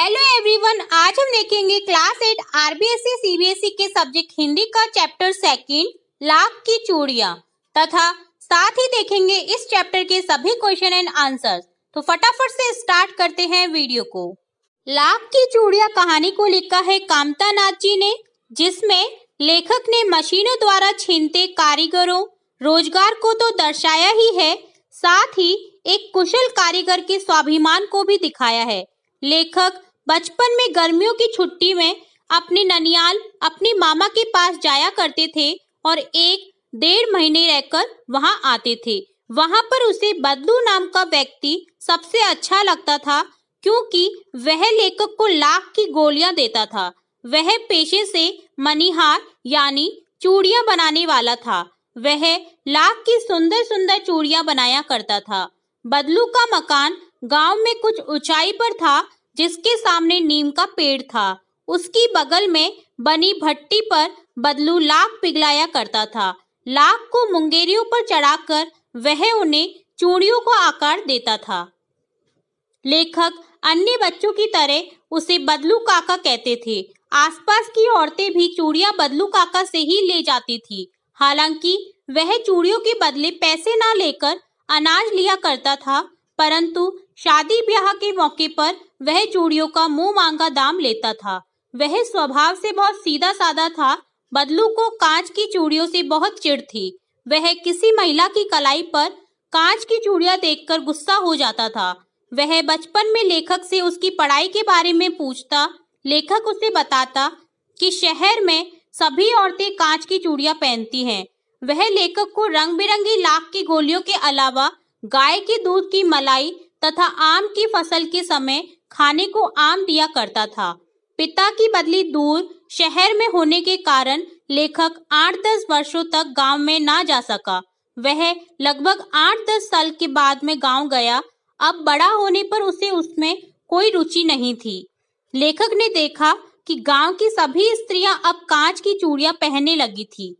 hello everyone आज हम देखेंगे क्लास एट आरबीएसई सीबीएसई के सब्जेक्ट हिंदी का चैप्टर सेकंड लाख की चूड़िया तथा साथ ही देखेंगे इस चैप्टर के सभी क्वेश्चन एंड आंसर्स तो फटाफट से स्टार्ट करते हैं वीडियो को लाख की चूड़िया कहानी को लिखा है कामता नाथ जी ने जिसमें लेखक ने मशीनों द्वारा छीनते कारीगरों रोजगार को तो दर्शाया ही है साथ ही एक कुशल कारीगर के स्वाभिमान को भी दिखाया है लेखक बचपन में गर्मियों की छुट्टी में अपने ननियाल अपने मामा के पास जाया करते थे और एक डेढ़ महीने रहकर वहां आते थे वहां पर उसे बदलू नाम का व्यक्ति सबसे अच्छा लगता था क्योंकि वह लेखक को लाख की गोलियां देता था वह पेशे से मनिहार यानी चूड़ियां बनाने वाला था वह लाख की सुंदर सुंदर चूड़ियां बनाया करता था बदलू का मकान गांव में कुछ ऊंचाई पर था जिसके सामने नीम का पेड़ था उसकी बगल में बनी भट्टी पर बदलू लाख पिघलाया करता था लाख को मुंगेरियों पर चढ़ाकर वह उन्हें चूड़ियों को आकार देता था लेखक अन्य बच्चों की तरह उसे बदलू काका कहते थे आसपास की औरतें भी चूड़िया बदलू काका से ही ले जाती थी हालांकि वह चूड़ियों के बदले पैसे ना लेकर अनाज लिया करता था परंतु शादी ब्याह के मौके पर वह चूड़ियों का मुंह मांगा दाम लेता था वह स्वभाव से बहुत सीधा साधा था बदलू को कांच की चूड़ियों से बहुत चिड़ थी वह किसी महिला की कलाई पर कांच की चूड़िया देखकर गुस्सा हो जाता था वह बचपन में लेखक से उसकी पढ़ाई के बारे में पूछता लेखक उसे बताता कि शहर में सभी औरतें कांच की चूड़िया पहनती हैं वह लेखक को रंग बिरंगी लाख की गोलियों के अलावा गाय के दूध की मलाई तथा आम की फसल के समय खाने को आम दिया करता था पिता की बदली दूर शहर में होने के कारण लेखक आठ दस वर्षों तक गांव में ना जा सका वह लगभग आठ दस साल के बाद में गांव गया अब बड़ा होने पर उसे उसमें कोई रुचि नहीं थी लेखक ने देखा कि गांव की सभी स्त्रियां अब कांच की चूड़ियां पहनने लगी थी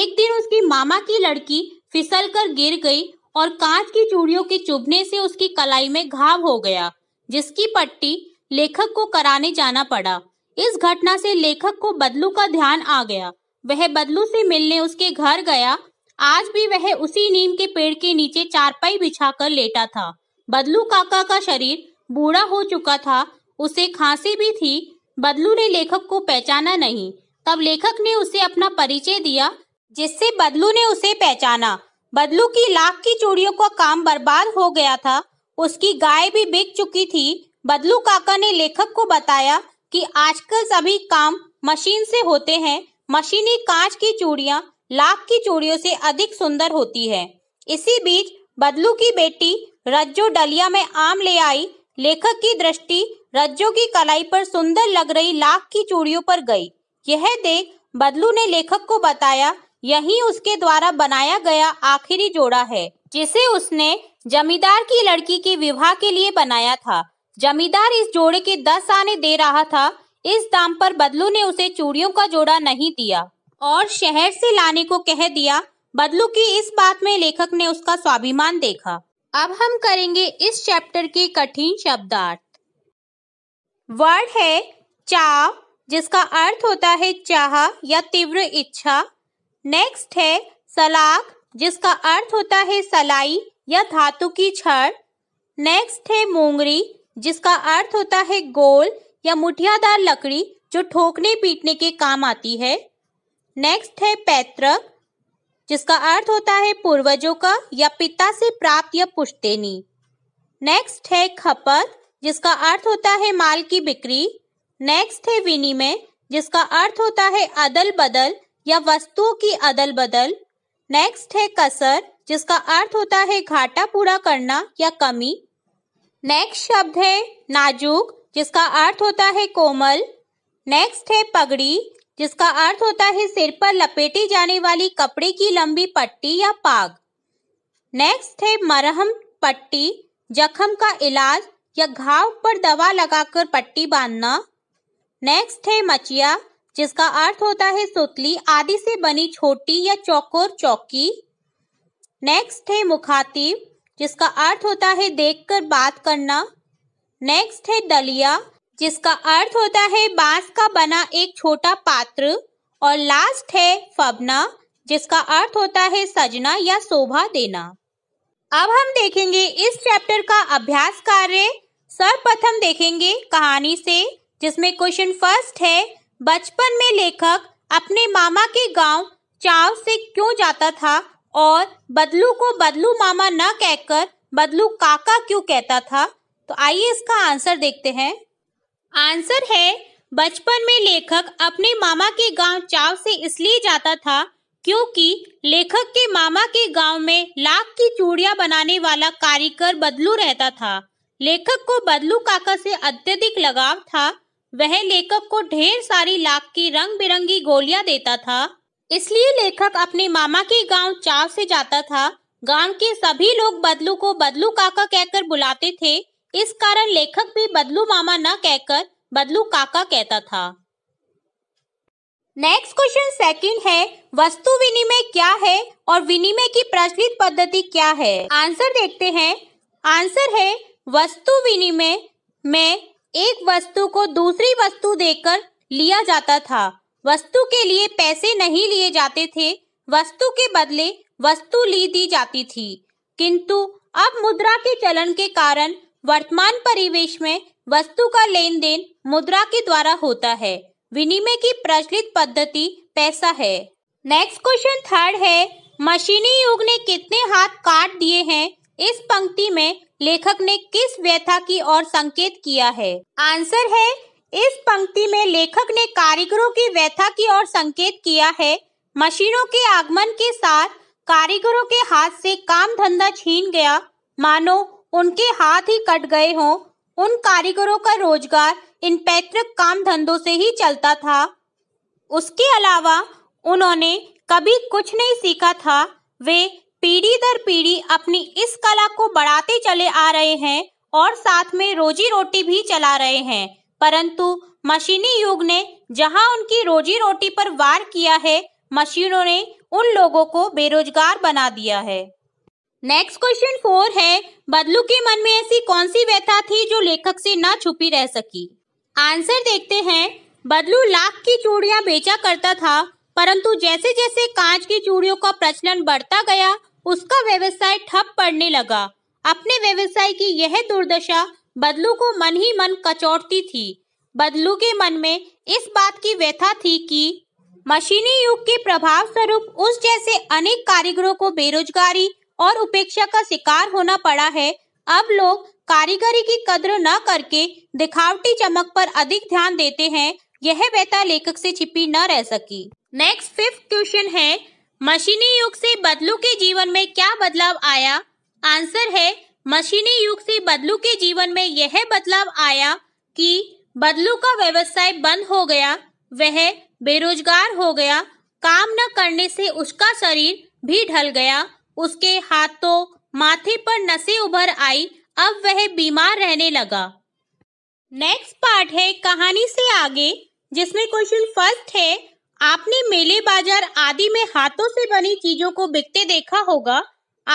एक दिन उसकी मामा की लड़की फिसल कर गिर गई और कांच की चूड़ियों के चुभने से उसकी कलाई में घाव हो गया जिसकी पट्टी लेखक को कराने जाना पड़ा इस घटना से लेखक को बदलू का ध्यान आ गया वह बदलू से मिलने उसके घर गया आज भी वह उसी नीम के पेड़ के नीचे चारपाई बिछाकर लेटा था बदलू काका का शरीर बूढ़ा हो चुका था उसे खांसी भी थी बदलू ने लेखक को पहचाना नहीं तब लेखक ने उसे अपना परिचय दिया जिससे बदलू ने उसे पहचाना बदलू की लाख की चूड़ियों का काम बर्बाद हो गया था उसकी गाय भी बिक चुकी थी बदलू काका ने लेखक को बताया कि आजकल सभी काम मशीन से होते हैं मशीनी कांच की चूड़ियां लाख की चूड़ियों से अधिक सुंदर होती है इसी बीच बदलू की बेटी रज्जो डलिया में आम ले आई लेखक की दृष्टि रज्जो की कलाई पर सुंदर लग रही लाख की चूड़ियों पर गई यह देख बदलू ने लेखक को बताया यही उसके द्वारा बनाया गया आखिरी जोड़ा है जिसे उसने जमींदार की लड़की के विवाह के लिए बनाया था जमींदार इस जोड़े के दस आने दे रहा था इस दाम पर बदलू ने उसे चूड़ियों का जोड़ा नहीं दिया और शहर से लाने को कह दिया बदलू की इस बात में लेखक ने उसका स्वाभिमान देखा अब हम करेंगे इस चैप्टर के कठिन शब्दार्थ वर्ड है चा जिसका अर्थ होता है चाह या तीव्र इच्छा नेक्स्ट है सलाख जिसका अर्थ होता है सलाई या धातु की छड़ नेक्स्ट है मोंगरी जिसका अर्थ होता है गोल या मुठियादार लकड़ी जो ठोकने पीटने के काम आती है नेक्स्ट है पैतृक जिसका अर्थ होता है पूर्वजों का या पिता से प्राप्त या पुश्तैनी नेक्स्ट है खपत जिसका अर्थ होता है माल की बिक्री नेक्स्ट है विनिमय जिसका अर्थ होता है अदल बदल या वस्तुओं की अदल बदल नेक्स्ट है कसर जिसका अर्थ होता है घाटा पूरा करना या कमी नेक्स्ट शब्द है नाजुक जिसका अर्थ होता है कोमल नेक्स्ट है पगड़ी जिसका अर्थ होता है सिर पर लपेटी जाने वाली कपड़े की लंबी पट्टी या पाग नेक्स्ट है मरहम पट्टी जख्म का इलाज या घाव पर दवा लगाकर पट्टी बांधना नेक्स्ट है मचिया जिसका अर्थ होता है सुतली आदि से बनी छोटी या चौकोर चौकी नेक्स्ट है मुखातिब जिसका अर्थ होता है देखकर बात करना नेक्स्ट है दलिया जिसका अर्थ होता है बांस का बना एक छोटा पात्र और लास्ट है फबना जिसका अर्थ होता है सजना या शोभा देना अब हम देखेंगे इस चैप्टर का अभ्यास कार्य सर्वप्रथम देखेंगे कहानी से जिसमें क्वेश्चन फर्स्ट है बचपन में लेखक अपने मामा के गांव चाव से क्यों जाता था और बदलू को बदलू मामा न कहकर बदलू काका क्यों कहता था तो आइए इसका आंसर देखते हैं आंसर है बचपन में लेखक अपने मामा के गांव चाव से इसलिए जाता था क्योंकि लेखक के मामा के गांव में लाख की चूड़िया बनाने वाला कारीगर बदलू रहता था लेखक को बदलू काका से अत्यधिक लगाव था वह लेखक को ढेर सारी लाख की रंग बिरंगी गोलियां देता था इसलिए लेखक अपने मामा के गांव चाव से जाता था गांव के सभी लोग बदलू को बदलू काका कहकर बुलाते थे इस कारण लेखक भी बदलू मामा न कहकर बदलू काका कहता था नेक्स्ट क्वेश्चन सेकंड है वस्तु विनिमय क्या है और विनिमय की प्रचलित पद्धति क्या है आंसर देखते हैं आंसर है वस्तु विनिमय में एक वस्तु को दूसरी वस्तु देकर लिया जाता था वस्तु के लिए पैसे नहीं लिए जाते थे वस्तु के बदले वस्तु ली दी जाती थी किंतु अब मुद्रा के चलन के कारण वर्तमान परिवेश में वस्तु का लेन देन मुद्रा के द्वारा होता है विनिमय की प्रचलित पद्धति पैसा है नेक्स्ट क्वेश्चन थर्ड है मशीनी युग ने कितने हाथ काट दिए हैं इस पंक्ति में लेखक ने किस व्यथा की ओर संकेत किया है आंसर है इस पंक्ति में लेखक ने कारीगरों की व्यथा की ओर संकेत किया है मशीनों के आगमन के साथ कारीगरों के हाथ से काम धंधा छीन गया मानो उनके हाथ ही कट गए हों उन कारीगरों का रोजगार इन पैतृक काम धंधों से ही चलता था उसके अलावा उन्होंने कभी कुछ नहीं सीखा था वे पीढ़ी दर पीढ़ी अपनी इस कला को बढ़ाते चले आ रहे हैं और साथ में रोजी रोटी भी चला रहे हैं परंतु मशीनी युग ने जहां उनकी रोजी रोटी पर वार किया है मशीनों ने उन लोगों को बेरोजगार बना दिया है नेक्स्ट क्वेश्चन फोर है बदलू के मन में ऐसी कौन सी व्यथा थी जो लेखक से ना छुपी रह सकी आंसर देखते हैं बदलू लाख की चूड़ियां बेचा करता था परंतु जैसे जैसे कांच की चूड़ियों का प्रचलन बढ़ता गया उसका व्यवसाय ठप पड़ने लगा अपने व्यवसाय की यह दुर्दशा बदलू को मन ही मन कचौटती थी बदलू के मन में इस बात की व्यथा थी कि मशीनी युग के प्रभाव स्वरूप उस जैसे अनेक कारीगरों को बेरोजगारी और उपेक्षा का शिकार होना पड़ा है अब लोग कारीगरी की कद्र न करके दिखावटी चमक पर अधिक ध्यान देते हैं यह व्यथा लेखक से छिपी न रह सकी नेक्स्ट फिफ्थ क्वेश्चन है मशीनी युग से बदलू के जीवन में क्या बदलाव आया आंसर है मशीनी युग से बदलू के जीवन में यह बदलाव आया कि बदलू का व्यवसाय बंद हो गया वह बेरोजगार हो गया काम न करने से उसका शरीर भी ढल गया उसके हाथों माथे पर नसे उभर आई अब वह बीमार रहने लगा नेक्स्ट पार्ट है कहानी से आगे जिसमें क्वेश्चन फर्स्ट है आपने मेले बाजार आदि में हाथों से बनी चीजों को बिकते देखा होगा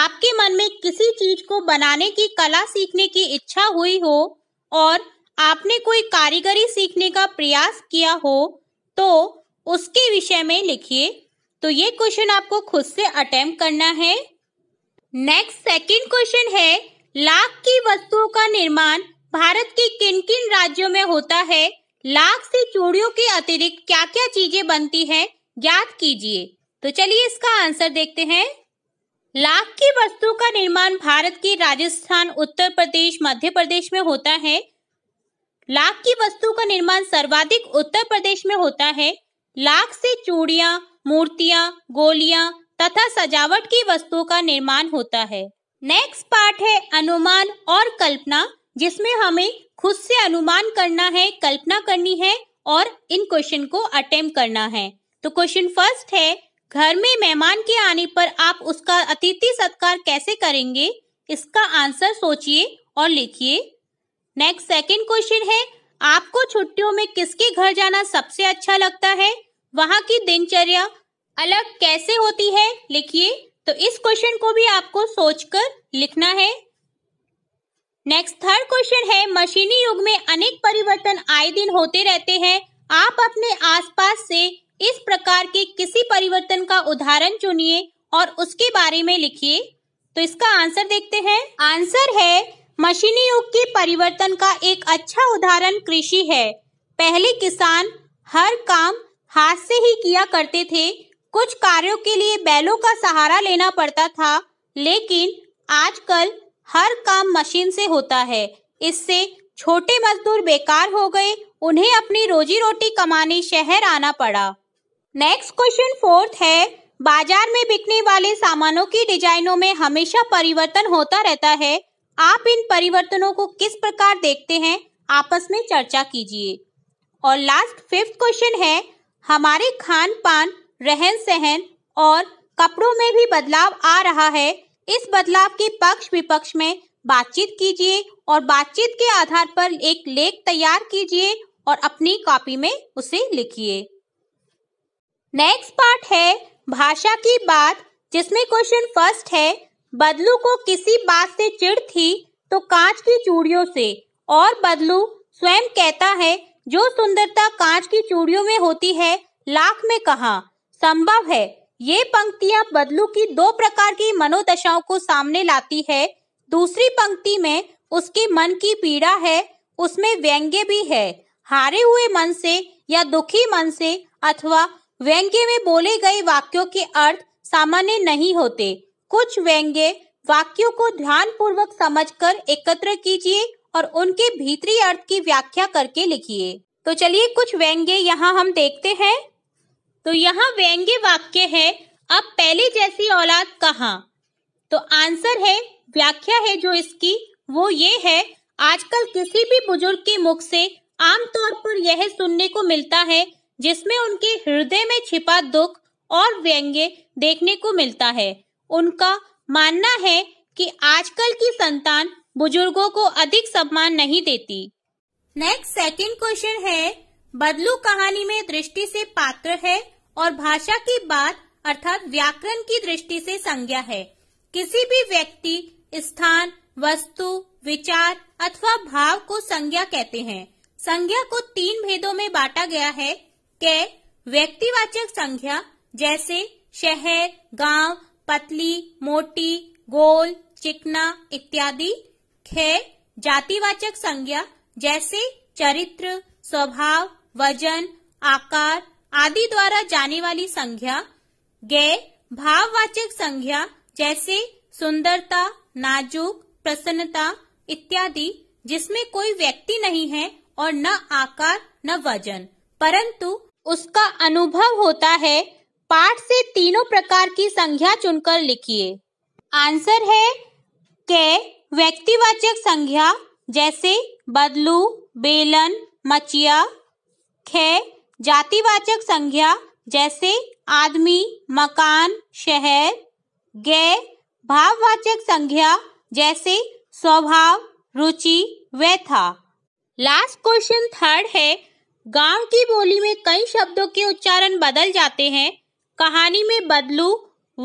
आपके मन में किसी चीज को बनाने की कला सीखने की इच्छा हुई हो और आपने कोई कारीगरी सीखने का प्रयास किया हो तो उसके विषय में लिखिए तो ये क्वेश्चन आपको खुद से अटेम्प्ट करना है नेक्स्ट सेकंड क्वेश्चन है लाख की वस्तुओं का निर्माण भारत के किन किन राज्यों में होता है लाख से चूड़ियों के अतिरिक्त क्या क्या चीजें बनती हैं ज्ञात कीजिए तो चलिए इसका आंसर देखते हैं लाख की वस्तु का निर्माण भारत के राजस्थान उत्तर प्रदेश मध्य प्रदेश में होता है लाख की वस्तु का निर्माण सर्वाधिक उत्तर प्रदेश में होता है लाख से चूड़िया मूर्तियां गोलियां तथा सजावट की वस्तुओं का निर्माण होता है नेक्स्ट पार्ट है अनुमान और कल्पना जिसमें हमें खुद से अनुमान करना है कल्पना करनी है और इन क्वेश्चन को अटेम्प्ट करना है तो क्वेश्चन फर्स्ट है घर में मेहमान के आने पर आप उसका अतिथि सत्कार कैसे करेंगे इसका आंसर सोचिए और लिखिए नेक्स्ट सेकंड क्वेश्चन है आपको छुट्टियों में किसके घर जाना सबसे अच्छा लगता है वहाँ की दिनचर्या अलग कैसे होती है लिखिए तो इस क्वेश्चन को भी आपको सोचकर लिखना है नेक्स्ट थर्ड क्वेश्चन है मशीनी युग में अनेक परिवर्तन आए दिन होते रहते हैं आप अपने आसपास से इस प्रकार के किसी परिवर्तन का उदाहरण चुनिए और उसके बारे में लिखिए तो इसका आंसर देखते हैं आंसर है मशीनी युग के परिवर्तन का एक अच्छा उदाहरण कृषि है पहले किसान हर काम हाथ से ही किया करते थे कुछ कार्यों के लिए बैलों का सहारा लेना पड़ता था लेकिन आजकल हर काम मशीन से होता है इससे छोटे मजदूर बेकार हो गए उन्हें अपनी रोजी रोटी कमाने शहर आना पड़ा नेक्स्ट क्वेश्चन फोर्थ है बाजार में बिकने वाले सामानों की डिजाइनों में हमेशा परिवर्तन होता रहता है आप इन परिवर्तनों को किस प्रकार देखते हैं आपस में चर्चा कीजिए और लास्ट फिफ्थ क्वेश्चन है हमारे खान पान रहन सहन और कपड़ों में भी बदलाव आ रहा है इस बदलाव के पक्ष विपक्ष में बातचीत कीजिए और बातचीत के आधार पर एक लेख तैयार कीजिए और अपनी कॉपी में उसे लिखिए नेक्स्ट पार्ट है भाषा की बात जिसमें क्वेश्चन फर्स्ट है बदलू को किसी बात से चिड़ थी तो कांच की चूड़ियों से और बदलू स्वयं कहता है जो सुंदरता कांच की चूड़ियों में होती है लाख में कहा संभव है ये पंक्तियां बदलू की दो प्रकार की मनोदशाओं को सामने लाती है दूसरी पंक्ति में उसके मन की पीड़ा है उसमें व्यंग्य भी है हारे हुए मन से या दुखी मन से अथवा व्यंग्य में बोले गए वाक्यों के अर्थ सामान्य नहीं होते कुछ व्यंग्य वाक्यों को ध्यान पूर्वक समझ कर एकत्र कीजिए और उनके भीतरी अर्थ की व्याख्या करके लिखिए तो चलिए कुछ व्यंग्य यहाँ हम देखते हैं तो यहाँ व्यंग्य वाक्य है अब पहले जैसी औलाद कहाँ तो आंसर है व्याख्या है जो इसकी वो ये है आजकल किसी भी बुजुर्ग के मुख से आमतौर पर यह सुनने को मिलता है जिसमें उनके हृदय में छिपा दुख और व्यंग्य देखने को मिलता है उनका मानना है कि आजकल की संतान बुजुर्गों को अधिक सम्मान नहीं देती नेक्स्ट सेकंड क्वेश्चन है बदलू कहानी में दृष्टि से पात्र है और भाषा की बात अर्थात व्याकरण की दृष्टि से संज्ञा है किसी भी व्यक्ति स्थान वस्तु विचार अथवा भाव को संज्ञा कहते हैं संज्ञा को तीन भेदों में बांटा गया है के व्यक्तिवाचक संज्ञा जैसे शहर गांव, पतली मोटी गोल चिकना इत्यादि खे जातिवाचक संज्ञा जैसे चरित्र स्वभाव वजन आकार आदि द्वारा जाने वाली संख्या गैर भाववाचक संख्या जैसे सुंदरता नाजुक प्रसन्नता इत्यादि जिसमें कोई व्यक्ति नहीं है और न आकार न वजन परंतु उसका अनुभव होता है पाठ से तीनों प्रकार की संख्या चुनकर लिखिए आंसर है के व्यक्तिवाचक संख्या जैसे बदलू बेलन मचिया ख जातिवाचक संज्ञा जैसे आदमी मकान शहर ग भाववाचक संज्ञा जैसे स्वभाव रुचि व था लास्ट क्वेश्चन थर्ड है गांव की बोली में कई शब्दों के उच्चारण बदल जाते हैं कहानी में बदलू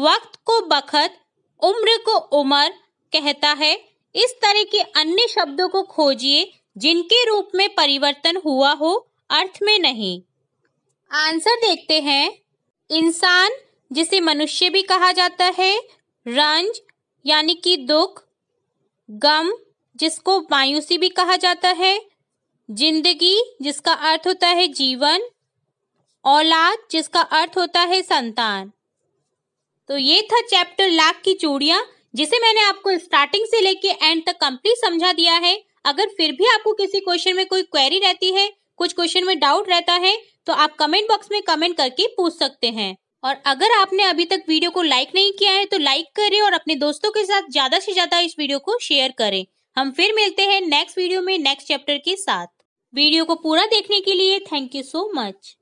वक्त को बखत उम्र को उमर कहता है इस तरह के अन्य शब्दों को खोजिए जिनके रूप में परिवर्तन हुआ हो अर्थ में नहीं आंसर देखते हैं इंसान जिसे मनुष्य भी कहा जाता है रंज यानी कि दुख गम जिसको मायूसी भी कहा जाता है जिंदगी जिसका अर्थ होता है जीवन औलाद जिसका अर्थ होता है संतान तो ये था चैप्टर लाख की चूड़ियां जिसे मैंने आपको स्टार्टिंग से लेके एंड तक कंप्लीट समझा दिया है अगर फिर भी आपको किसी क्वेश्चन में कोई क्वेरी रहती है कुछ क्वेश्चन में डाउट रहता है तो आप कमेंट बॉक्स में कमेंट करके पूछ सकते हैं और अगर आपने अभी तक वीडियो को लाइक नहीं किया है तो लाइक करें और अपने दोस्तों के साथ ज्यादा से ज्यादा इस वीडियो को शेयर करें हम फिर मिलते हैं नेक्स्ट वीडियो में नेक्स्ट चैप्टर के साथ वीडियो को पूरा देखने के लिए थैंक यू सो मच